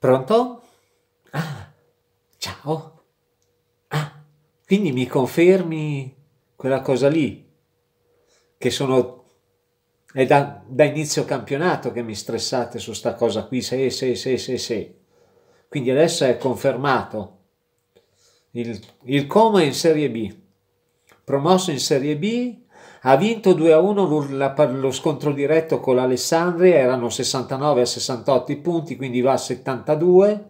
Pronto? Ah, ciao. Ah, quindi mi confermi quella cosa lì? Che sono... È da, da inizio campionato che mi stressate su sta cosa qui, se, se, se, se, se. Quindi adesso è confermato. Il, il Como in Serie B. Promosso in Serie B ha vinto 2-1 a per lo scontro diretto con l'Alessandria, erano 69 a 68 i punti, quindi va a 72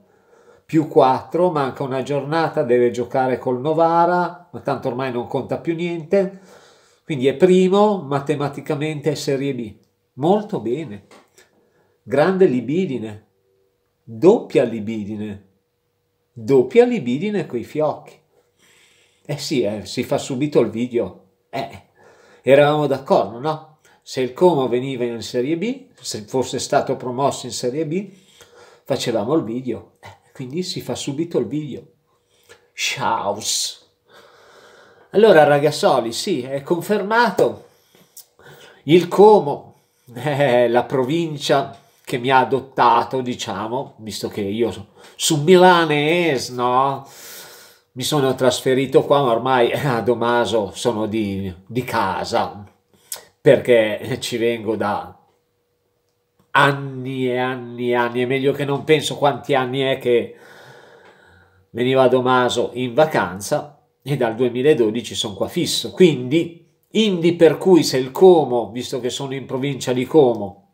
più 4, manca una giornata, deve giocare col Novara, ma tanto ormai non conta più niente, quindi è primo matematicamente Serie B. Molto bene, grande libidine, doppia libidine, doppia libidine coi fiocchi. Eh sì, eh, si fa subito il video. Eh eravamo d'accordo, no? Se il Como veniva in Serie B, se fosse stato promosso in Serie B, facevamo il video. Eh, quindi si fa subito il video. Schaus. Allora Ragazzoli, sì, è confermato. Il Como, eh, la provincia che mi ha adottato, diciamo, visto che io sono su milanese, no? mi sono trasferito qua ormai eh, a Domaso, sono di, di casa perché ci vengo da anni e anni e anni, è meglio che non penso quanti anni è che veniva a Domaso in vacanza e dal 2012 sono qua fisso, quindi indi per cui se il Como, visto che sono in provincia di Como,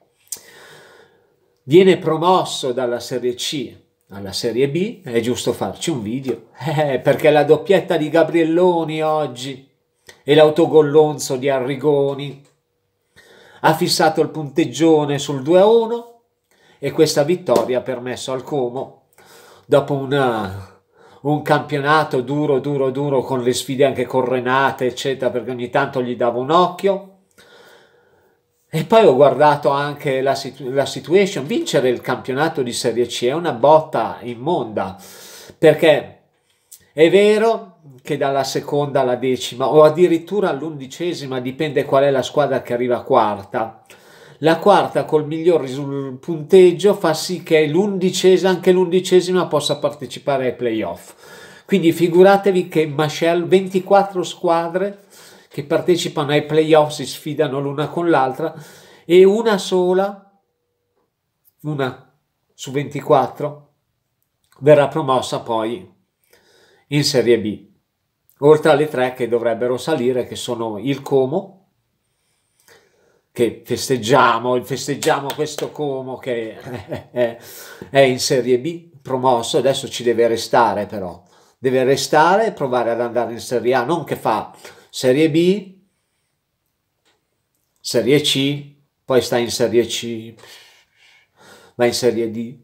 viene promosso dalla Serie C alla Serie B è giusto farci un video, eh, perché la doppietta di Gabrielloni oggi e l'autogollonzo di Arrigoni ha fissato il punteggione sul 2-1 e questa vittoria ha permesso al Como, dopo una, un campionato duro, duro, duro, con le sfide anche con Renate, eccetera, perché ogni tanto gli davo un occhio, e poi ho guardato anche la, situ la situation, vincere il campionato di Serie C è una botta immonda, perché è vero che dalla seconda alla decima o addirittura all'undicesima, dipende qual è la squadra che arriva quarta, la quarta col miglior punteggio fa sì che l'undicesima, anche l'undicesima possa partecipare ai playoff. Quindi figuratevi che Machel 24 squadre che partecipano ai playoff si sfidano l'una con l'altra e una sola, una su 24, verrà promossa poi in Serie B. Oltre alle tre che dovrebbero salire, che sono il Como, che festeggiamo, festeggiamo questo Como che è in Serie B, promosso, adesso ci deve restare però, deve restare e provare ad andare in Serie A, non che fa Serie B, Serie C, poi sta in Serie C, va in Serie D,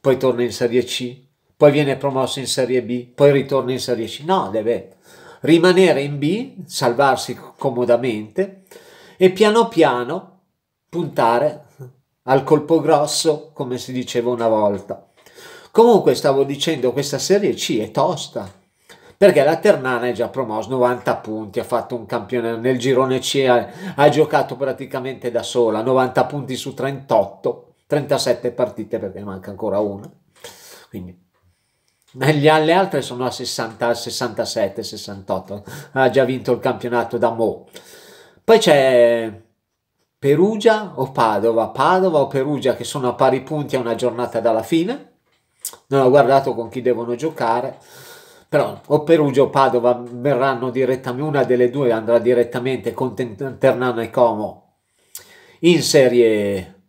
poi torna in Serie C, poi viene promosso in Serie B, poi ritorna in Serie C. No, deve rimanere in B, salvarsi comodamente e piano piano puntare al colpo grosso, come si diceva una volta. Comunque stavo dicendo, questa Serie C è tosta, perché la Ternana è già promossa 90 punti, ha fatto un campione nel girone C, ha, ha giocato praticamente da sola, 90 punti su 38, 37 partite perché ne manca ancora una. Quindi le altre sono a 60, 67, 68, ha già vinto il campionato da Mo. Poi c'è Perugia o Padova, Padova o Perugia che sono a pari punti a una giornata dalla fine. Non ho guardato con chi devono giocare però o Perugia o Padova verranno direttamente, una delle due andrà direttamente con Ternano e Como in Serie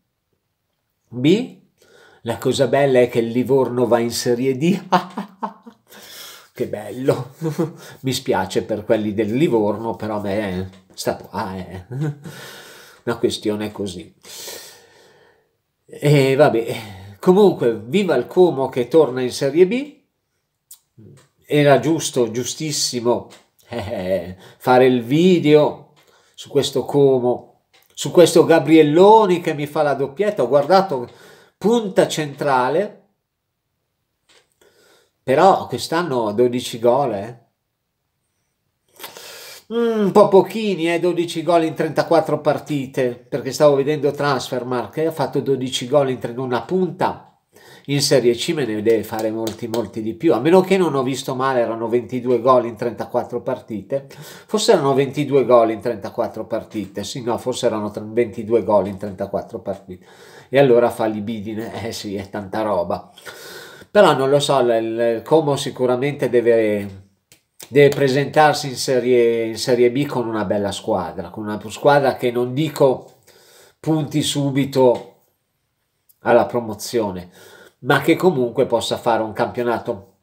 B. La cosa bella è che il Livorno va in Serie D. che bello! Mi spiace per quelli del Livorno, però beh, sta qua, è eh. una questione così. E eh, vabbè, comunque, viva il Como che torna in Serie B era giusto, giustissimo eh, fare il video su questo Como, su questo Gabrielloni che mi fa la doppietta, ho guardato punta centrale, però quest'anno 12 gol, eh. Mm, un po' pochini, eh, 12 gol in 34 partite, perché stavo vedendo Transfermark, eh, ha fatto 12 gol in una punta in Serie C me ne deve fare molti, molti di più. A meno che non ho visto male, erano 22 gol in 34 partite. Forse erano 22 gol in 34 partite. Sì, no, forse erano 22 gol in 34 partite. E allora fa libidine, eh sì, è tanta roba. Però non lo so, il Como sicuramente deve deve presentarsi in serie, in serie, B con una bella squadra, con una squadra che non dico punti subito alla promozione, ma che comunque possa fare un campionato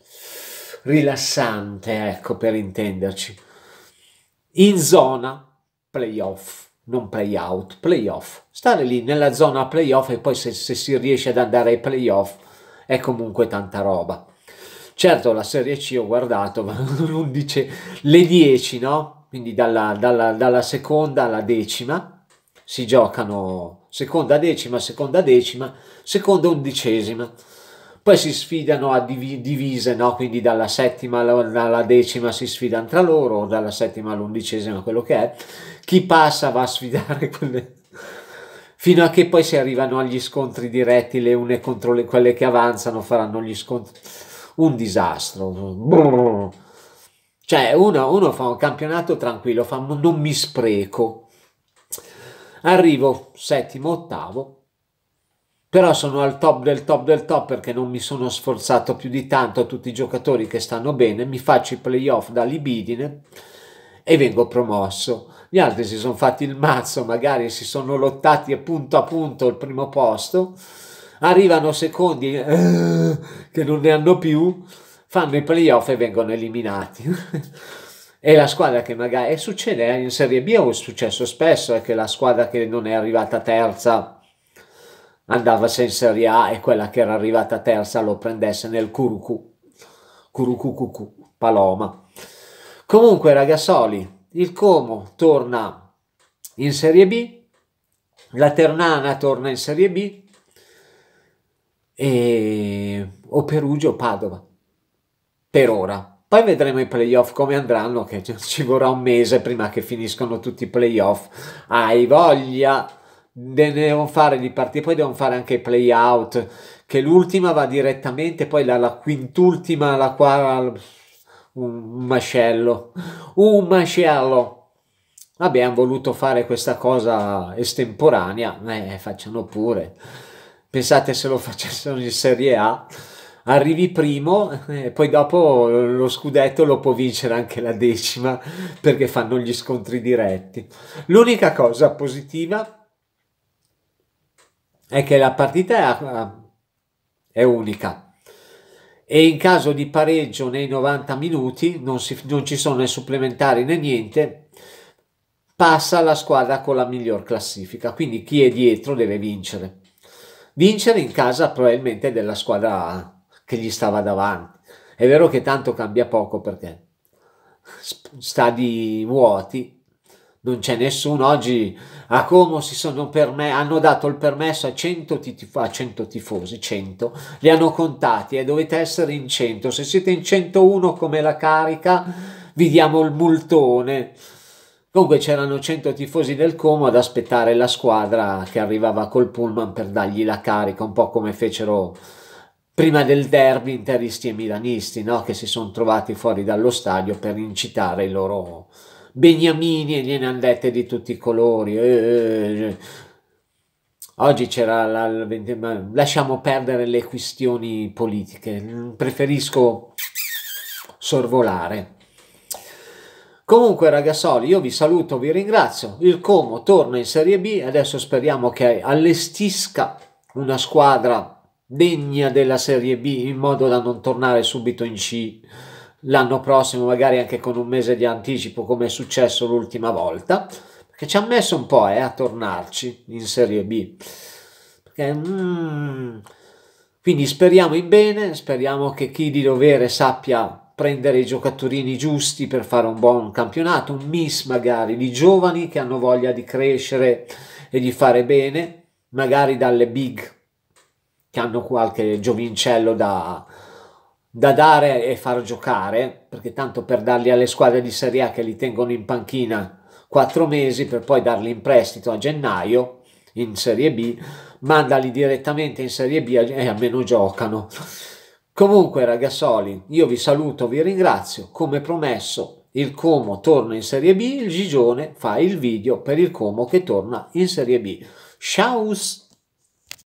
rilassante, ecco per intenderci, in zona playoff, non playout, playoff, stare lì nella zona playoff e poi se, se si riesce ad andare ai playoff è comunque tanta roba. Certo, la Serie C ho guardato, ma le 10, no? Quindi dalla, dalla, dalla seconda alla decima, si giocano seconda decima, seconda decima, seconda undicesima. Poi si sfidano a divise, no? quindi dalla settima alla, decima si sfidano tra loro, o dalla settima all'undicesima, quello che è. Chi passa va a sfidare quelle... Fino a che poi si arrivano agli scontri diretti, le une contro le... quelle che avanzano faranno gli scontri. Un disastro. Brrr. Cioè, uno, uno, fa un campionato tranquillo, fa, non mi spreco. Arrivo settimo, ottavo, però sono al top del top del top perché non mi sono sforzato più di tanto, tutti i giocatori che stanno bene, mi faccio i playoff da libidine e vengo promosso. Gli altri si sono fatti il mazzo, magari si sono lottati a punto a punto il primo posto, arrivano secondi eh, che non ne hanno più, fanno i playoff e vengono eliminati. è la squadra che magari succede eh, in Serie B è successo spesso è che la squadra che non è arrivata terza andavasi in Serie A e quella che era arrivata terza lo prendesse nel Curucu Curucucucu Paloma comunque ragazzoli il Como torna in Serie B la Ternana torna in Serie B e... o Perugia o Padova per ora poi vedremo i playoff come andranno, che ci vorrà un mese prima che finiscano tutti i playoff. Hai voglia! devono fare di partire, poi devono fare anche i playout, che l'ultima va direttamente, poi la, la quintultima, la quarta... un mascello, un mascello. Vabbè, hanno voluto fare questa cosa estemporanea, eh, facciano pure. Pensate se lo facessero in Serie A arrivi primo e poi dopo lo scudetto lo può vincere anche la decima perché fanno gli scontri diretti. L'unica cosa positiva è che la partita è unica e in caso di pareggio nei 90 minuti non, si, non, ci sono né supplementari né niente passa la squadra con la miglior classifica quindi chi è dietro deve vincere vincere in casa probabilmente della squadra A che gli stava davanti. È vero che tanto cambia poco perché stadi vuoti, non c'è nessuno. Oggi a Como si sono perme- hanno dato il permesso a 100, tif- a 100 tifosi, 100, li hanno contati e dovete essere in 100. Se siete in 101 come la carica, vi diamo il multone. Comunque c'erano 100 tifosi del Como ad aspettare la squadra che arrivava col pullman per dargli la carica, un po' come fecero prima del derby interisti e milanisti no? che si sono trovati fuori dallo stadio per incitare i loro beniamini e gliene hanno dette di tutti i colori. Eh, eh, eh. oggi c'era la, la, la, lasciamo perdere le questioni politiche, preferisco sorvolare. Comunque ragazzoli, io vi saluto, vi ringrazio. Il Como torna in Serie B, adesso speriamo che allestisca una squadra degna della Serie B in modo da non tornare subito in C l'anno prossimo, magari anche con un mese di anticipo come è successo l'ultima volta, perché ci ha messo un po' eh, a tornarci in Serie B. Perché, mm, quindi speriamo in bene, speriamo che chi di dovere sappia prendere i giocatori giusti per fare un buon campionato, un miss magari di giovani che hanno voglia di crescere e di fare bene, magari dalle big che hanno qualche giovincello da, da dare e far giocare, perché tanto per darli alle squadre di Serie A che li tengono in panchina quattro mesi per poi darli in prestito a gennaio in Serie B, mandali direttamente in Serie B e almeno giocano. Comunque ragazzoli, io vi saluto, vi ringrazio, come promesso il Como torna in Serie B, il Gigione fa il video per il Como che torna in Serie B. Ciao!